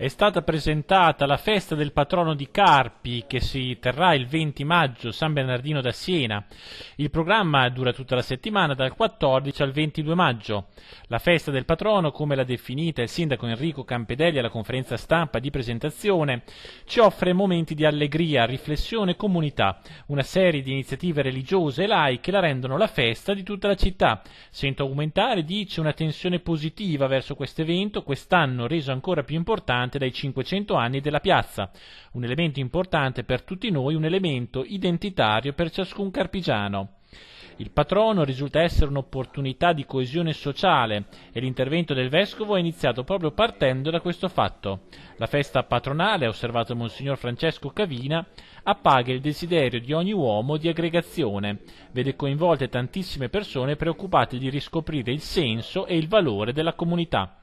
è stata presentata la festa del patrono di Carpi che si terrà il 20 maggio San Bernardino da Siena. Il programma dura tutta la settimana dal 14 al 22 maggio. La festa del patrono, come l'ha definita il sindaco Enrico Campedelli alla conferenza stampa di presentazione, ci offre momenti di allegria, riflessione e comunità, una serie di iniziative religiose e laiche la rendono la festa di tutta la città. Sento aumentare, dice, una tensione positiva verso questo evento, quest'anno reso ancora più importante distante dai 500 anni della piazza, un elemento importante per tutti noi, un elemento identitario per ciascun carpigiano. Il patrono risulta essere un'opportunità di coesione sociale e l'intervento del vescovo è iniziato proprio partendo da questo fatto. La festa patronale, ha osservato Monsignor Francesco Cavina, appaga il desiderio di ogni uomo di aggregazione, vede coinvolte tantissime persone preoccupate di riscoprire il senso e il valore della comunità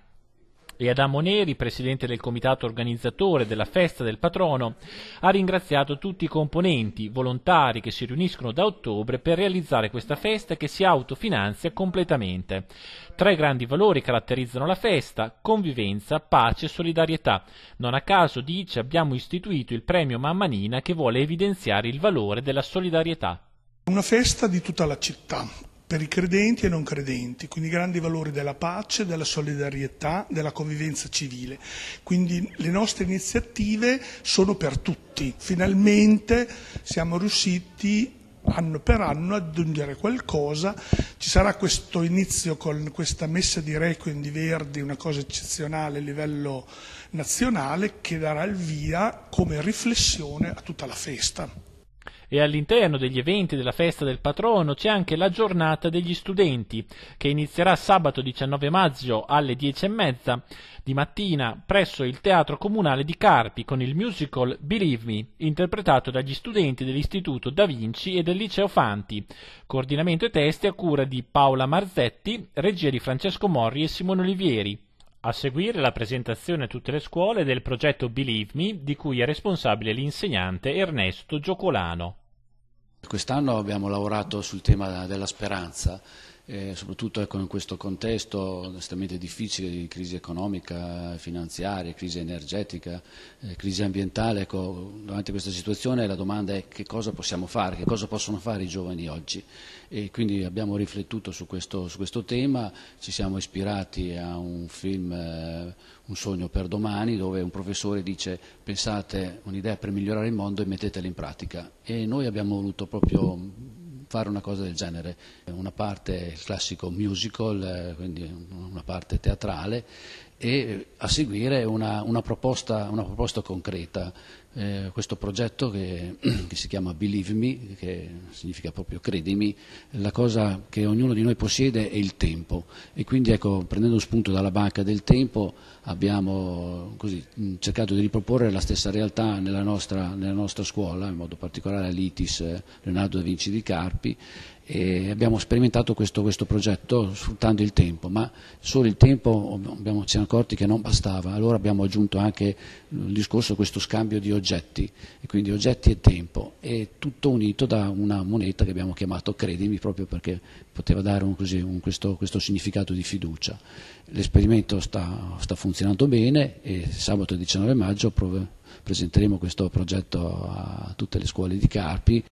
e Adamo Neri, presidente del comitato organizzatore della festa del patrono, ha ringraziato tutti i componenti, volontari che si riuniscono da ottobre per realizzare questa festa che si autofinanzia completamente. Tre grandi valori caratterizzano la festa, convivenza, pace e solidarietà. Non a caso, dice, abbiamo istituito il premio Mammanina che vuole evidenziare il valore della solidarietà. Una festa di tutta la città, per i credenti e non credenti, quindi i grandi valori della pace, della solidarietà, della convivenza civile. Quindi le nostre iniziative sono per tutti. Finalmente siamo riusciti anno per anno ad aggiungere qualcosa. Ci sarà questo inizio con questa messa di Requiem di Verdi, una cosa eccezionale a livello nazionale, che darà il via come riflessione a tutta la festa e all'interno degli eventi della festa del patrono c'è anche la giornata degli studenti che inizierà sabato 19 maggio alle 10.30 di mattina presso il Teatro Comunale di Carpi con il musical Believe Me interpretato dagli studenti dell'Istituto Da Vinci e del Liceo Fanti, coordinamento e testi a cura di Paola Marzetti, regia di Francesco Morri e Simone Olivieri. A seguire la presentazione a tutte le scuole del progetto Believe Me, di cui è responsabile l'insegnante Ernesto Giocolano. Quest'anno abbiamo lavorato sul tema della speranza eh, soprattutto ecco, in questo contesto estremamente difficile di crisi economica, finanziaria, crisi energetica, eh, crisi ambientale, ecco, davanti a questa situazione la domanda è che cosa possiamo fare, che cosa possono fare i giovani oggi e quindi abbiamo riflettuto su questo, su questo tema, ci siamo ispirati a un film eh, Un sogno per domani dove un professore dice pensate un'idea per migliorare il mondo e mettetela in pratica e noi abbiamo voluto proprio fare una cosa del genere, una parte classico musical, eh, quindi una parte teatrale e a seguire una, una, proposta, una proposta, concreta, eh, questo progetto che, che, si chiama Believe Me, che significa proprio credimi, la cosa che ognuno di noi possiede è il tempo e quindi ecco, prendendo spunto dalla banca del tempo abbiamo così, mm, cercato di riproporre la stessa realtà nella nostra, nella nostra scuola, in modo particolare all'ITIS eh, Leonardo da Vinci di Carpi, scarpi e abbiamo sperimentato questo, questo, progetto sfruttando il tempo, ma solo il tempo abbiamo, ci siamo accorti che non bastava, allora abbiamo aggiunto anche il discorso questo scambio di oggetti, e quindi oggetti e tempo, e tutto unito da una moneta che abbiamo chiamato Credimi proprio perché poteva dare un, così, un, questo, questo, significato di fiducia. L'esperimento sta, sta, funzionando bene e sabato 19 maggio presenteremo questo progetto a tutte le scuole di Carpi.